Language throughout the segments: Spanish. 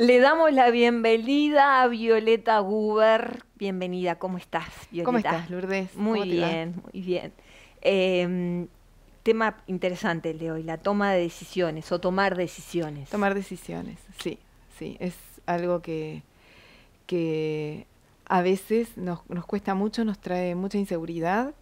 Le damos la bienvenida a Violeta Guber. Bienvenida, ¿cómo estás, Violeta? ¿Cómo estás, Lourdes? Muy bien, muy bien. Em, tema interesante el de hoy, la toma de decisiones o tomar decisiones. Tomar decisiones, sí, sí. Es algo que, a veces nos, cuesta mucho, nos trae mucha inseguridad.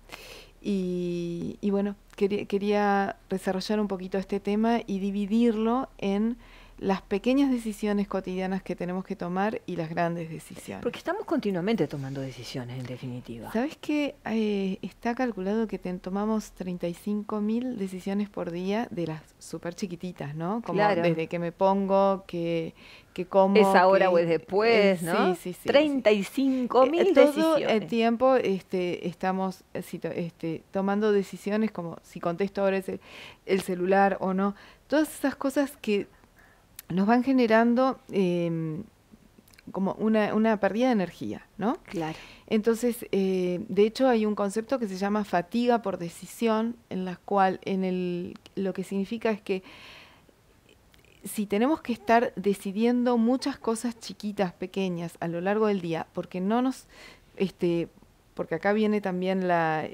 Y, bueno, quería desarrollar un poquito este tema y dividirlo en las pequeñas decisiones cotidianas que tenemos que tomar y las grandes decisiones. Porque estamos continuamente tomando decisiones, en definitiva. ¿Sabes que eh, está calculado que te tomamos 35.000 decisiones por día de las súper chiquititas, ¿no? Como claro. desde que me pongo, que, que como... Es ahora o es después, ¿no? Sí, sí, sí. 35.000 eh, decisiones. Todo el tiempo este, estamos eh, este, tomando decisiones como si contesto ahora el celular o no. Todas esas cosas que nos van generando em, como una, pérdida de energía, ¿no? Claro. Entonces, eh, de hecho, hay un concepto que se llama fatiga por decisión, en la cual en el, lo que significa es que si tenemos que estar decidiendo muchas cosas chiquitas, pequeñas, a lo largo del día, porque no nos, este, porque acá viene también la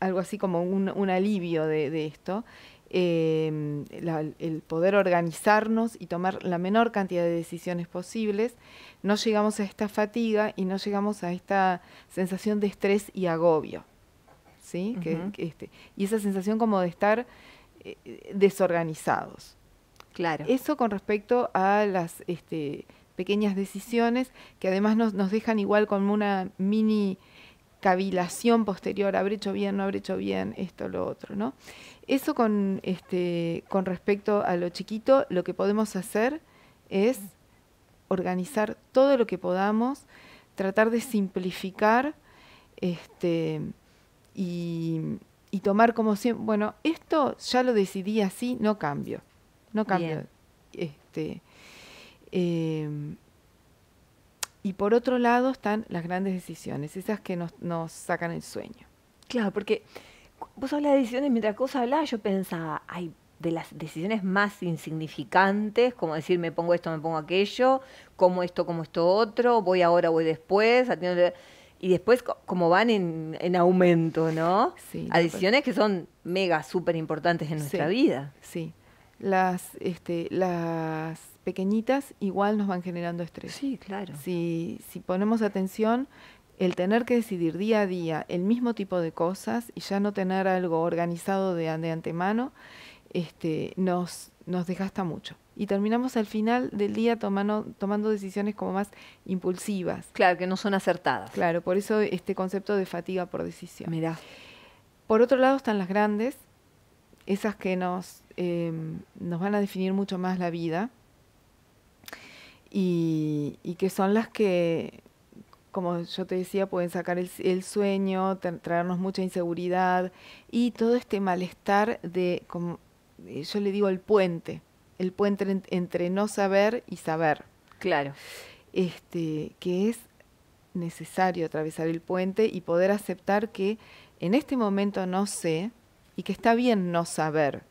algo así como un, alivio de, esto, Em, el poder organizarnos y tomar la menor cantidad de decisiones posibles, no llegamos a esta fatiga y no llegamos a esta sensación de estrés y agobio. ¿sí? Este, y esa sensación como de estar eh, desorganizados. Claro. Eso con respecto a las este, pequeñas decisiones que además nos, nos dejan igual como una mini cavilación posterior, habré hecho bien, no habré hecho bien, esto, lo otro, ¿no? Eso con, este, con respecto a lo chiquito, lo que podemos hacer es organizar todo lo que podamos, tratar de simplificar este, y, tomar como siempre, bueno, esto ya lo decidí así, no cambio, no cambio. Este, em, y por otro lado están las grandes decisiones, esas que nos, nos sacan el sueño. Claro, porque vos hablas de decisiones, mientras vos hablaba yo pensaba, hay de las decisiones más insignificantes, como decir, me pongo esto, me pongo aquello, como esto, como esto otro, voy ahora, voy después, y después como van en, aumento, ¿no? Sí, decisiones que son mega, súper importantes en nuestra vida. Sí, las, este, las pequeñitas igual nos van generando estrés. Sí, claro. Si, ponemos atención, el tener que decidir día a día el mismo tipo de cosas y ya no tener algo organizado de, antemano, este, nos, nos desgasta mucho. Y terminamos al final del día tomando, tomando decisiones como más impulsivas. Claro, que no son acertadas. Claro, por eso este concepto de fatiga por decisión. Mirá. Por otro lado están las grandes, esas que nos, em, nos van a definir mucho más la vida y, que son las que, como yo te decía, pueden sacar el, sueño, traernos mucha inseguridad y todo este malestar de, como eh, yo le digo, el puente, el puente entre no saber y saber. Claro. Este, que es necesario atravesar el puente y poder aceptar que en este momento no sé y que está bien no saber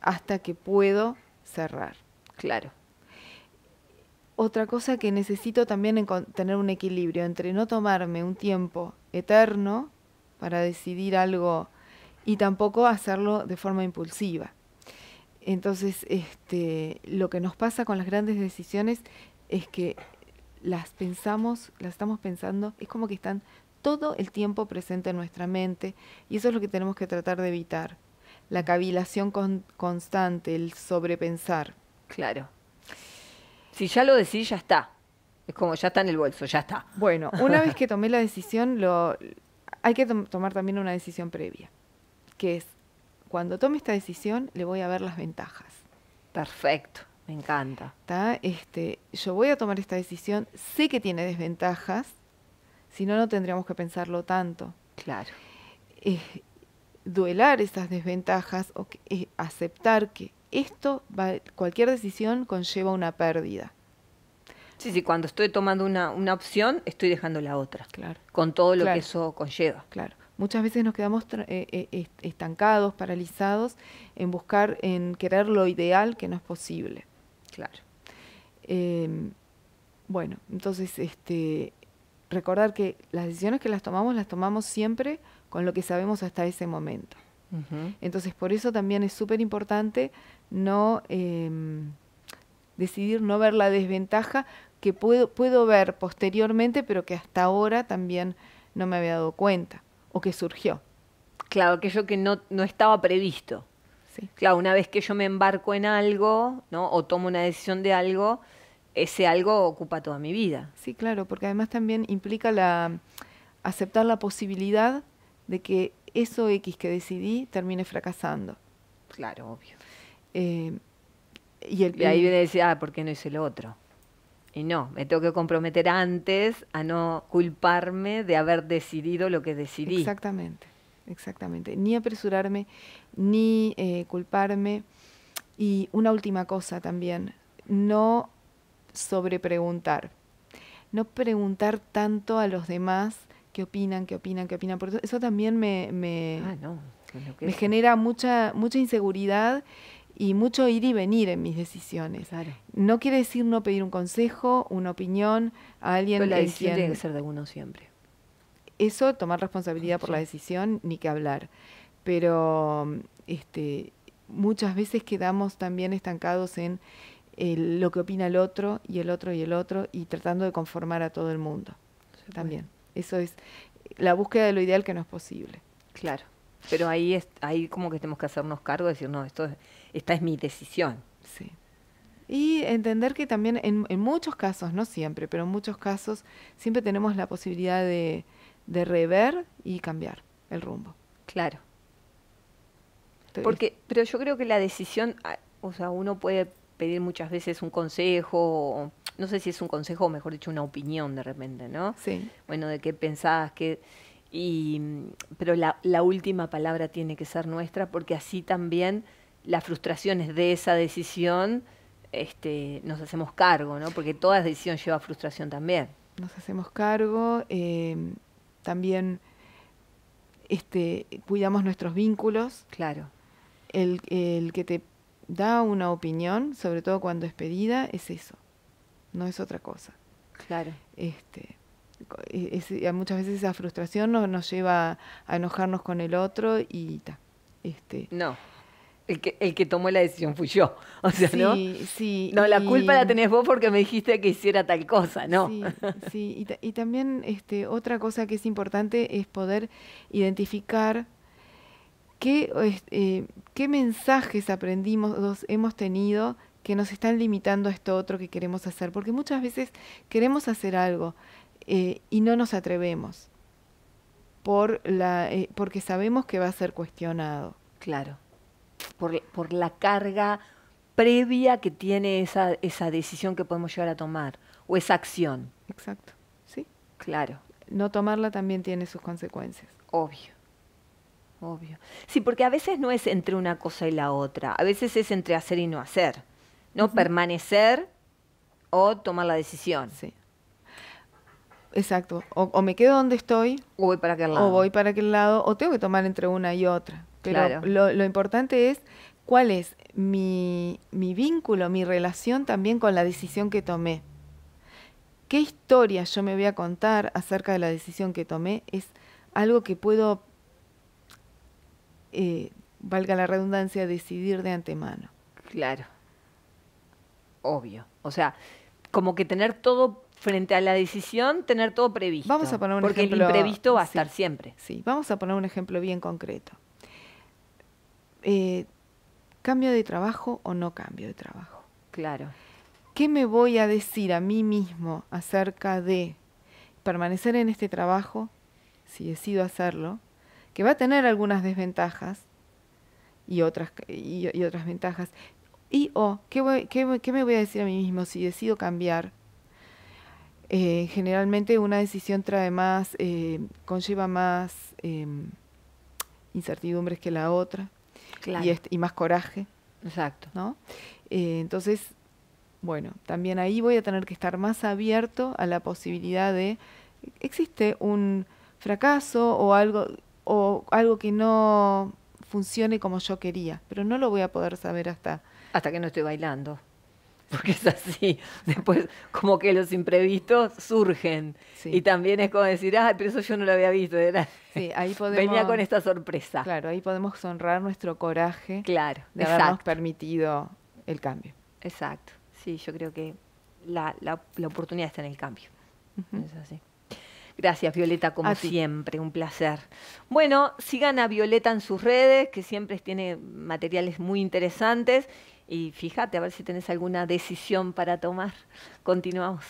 hasta que puedo cerrar. Claro otra cosa que necesito también tener un equilibrio entre no tomarme un tiempo eterno para decidir algo y tampoco hacerlo de forma impulsiva. Entonces, este, lo que nos pasa con las grandes decisiones es que las pensamos, las estamos pensando, es como que están todo el tiempo presente en nuestra mente y eso es lo que tenemos que tratar de evitar. La cavilación constante, el sobrepensar. Claro. Si ya lo decís, ya está. Es como ya está en el bolso, ya está. Bueno, una vez que tomé la decisión, hay que tomar también una decisión previa, que es, cuando tome esta decisión, le voy a ver las ventajas. Perfecto, me encanta. Está, Este, yo voy a tomar esta decisión, sé que tiene desventajas, si no, no tendríamos que pensarlo tanto. Claro. Es eh, duelar esas desventajas o eh, aceptar que esto, cualquier decisión conlleva una pérdida. Sí, sí, cuando estoy tomando una, opción, estoy dejando la otra. Claro. Con todo lo que eso conlleva. Claro. Muchas veces nos quedamos eh, eh, estancados, paralizados en buscar, en querer lo ideal que no es posible. Claro. Em, bueno, entonces, este, recordar que las decisiones que las tomamos, las tomamos siempre con lo que sabemos hasta ese momento. Entonces, por eso también es súper importante no em, decidir no ver la desventaja que puedo, puedo ver posteriormente, pero que hasta ahora también no me había dado cuenta o que surgió. Claro, aquello que no, estaba previsto. Claro, una vez que yo me embarco en algo, ¿no? O tomo una decisión de algo, ese algo ocupa toda mi vida. Sí, claro, porque además también implica la aceptar la posibilidad de que eso X que decidí termine fracasando. Claro, obvio. Eh, y, el, y, ahí viene decir, ah, ¿por qué no hice lo otro? Y no, me tengo que comprometer antes a no culparme de haber decidido lo que decidí. Exactamente, exactamente. Ni apresurarme, ni eh, culparme. Y una última cosa también, no sobrepreguntar. No preguntar tanto a los demás qué opinan, qué opinan, qué opinan. eso también me, me, ah, genera mucha, mucha inseguridad y mucho ir y venir en mis decisiones. No quiere decir no pedir un consejo, una opinión a alguien. Pero la decisión tiene que ser de uno siempre. Eso, tomar responsabilidad por la decisión, ni que hablar. Pero este, muchas veces quedamos también estancados en eh, lo que opina el otro y el otro y el otro y tratando de conformar a todo el mundo. también. Eso es la búsqueda de lo ideal que no es posible. Claro. Pero ahí, es, ahí como que tenemos que hacernos cargo de decir, no, esto esta es mi decisión. Sí. Y entender que también en, muchos casos, no siempre, pero en muchos casos, siempre tenemos la posibilidad de, rever y cambiar el rumbo. Claro. Porque, pero yo creo que la decisión, ah, o sea, uno puede pedir muchas veces un consejo, no sé si es un consejo, o mejor dicho, una opinión de repente, ¿no? Sí. Bueno, de qué pensabas, qué y, pero la, última palabra tiene que ser nuestra porque así también las frustraciones de esa decisión este, nos hacemos cargo, ¿no? porque toda decisión lleva frustración también. Nos hacemos cargo, eh, también este, cuidamos nuestros vínculos. Claro. El, el que te da una opinión, sobre todo cuando es pedida, es eso, no es otra cosa. Claro. Este, muchas veces esa frustración nos, nos lleva a enojarnos con el otro y ta, este no el que, el que tomó la decisión fui yo. O sea, sí, ¿no? Sí, no, la culpa la tenés vos porque me dijiste que hiciera tal cosa, ¿no? Sí, sí. Y, también este, otra cosa que es importante es poder identificar qué, eh, qué mensajes aprendimos, dos hemos tenido que nos están limitando a esto otro que queremos hacer. Porque muchas veces queremos hacer algo, eh, y no nos atrevemos por la, eh, porque sabemos que va a ser cuestionado. Claro, por, por la carga previa que tiene esa, esa decisión que podemos llegar a tomar o esa acción. Exacto, sí. Claro. No tomarla también tiene sus consecuencias. Obvio. Obvio. Sí, porque a veces no es entre una cosa y la otra, a veces es entre hacer y no hacer, no permanecer o tomar la decisión. Sí. Exacto. O, me quedo donde estoy. O voy para aquel lado. O voy para lado. O tengo que tomar entre una y otra. Pero lo, importante es cuál es mi, vínculo, mi relación también con la decisión que tomé. ¿Qué historia yo me voy a contar acerca de la decisión que tomé? Es algo que puedo, eh, valga la redundancia, decidir de antemano. Claro. Obvio. O sea, como que tener todo frente a la decisión, tener todo previsto. Vamos a poner un porque el imprevisto va a estar siempre. Sí, vamos a poner un ejemplo bien concreto. Eh, ¿Cambio de trabajo o no cambio de trabajo? Claro. ¿Qué me voy a decir a mí mismo acerca de permanecer en este trabajo, si decido hacerlo, que va a tener algunas desventajas y otras, y, otras ventajas? Y o, ¿qué, ¿qué me voy a decir a mí mismo si decido cambiar eh, generalmente una decisión trae más, eh, conlleva más em, incertidumbres que la otra y, este, más coraje. Exacto. Eh, entonces, bueno, también ahí voy a tener que estar más abierto a la posibilidad de, existe un fracaso o algo, o algo que no funcione como yo quería, pero no lo voy a poder saber hasta... Hasta que no estoy bailando porque es así. Después, como que los imprevistos surgen. Y también es como decir, ah, pero eso yo no lo había visto. venía con esta sorpresa. Claro, ahí podemos honrar nuestro coraje claro, de habernos permitido el cambio. Exacto. Sí, yo creo que la, oportunidad está en el cambio. así. Gracias, Violeta, como siempre, un placer. Bueno, sigan a Violeta en sus redes, que siempre tiene materiales muy interesantes, y fíjate a ver si tenés alguna decisión para tomar. Continuamos.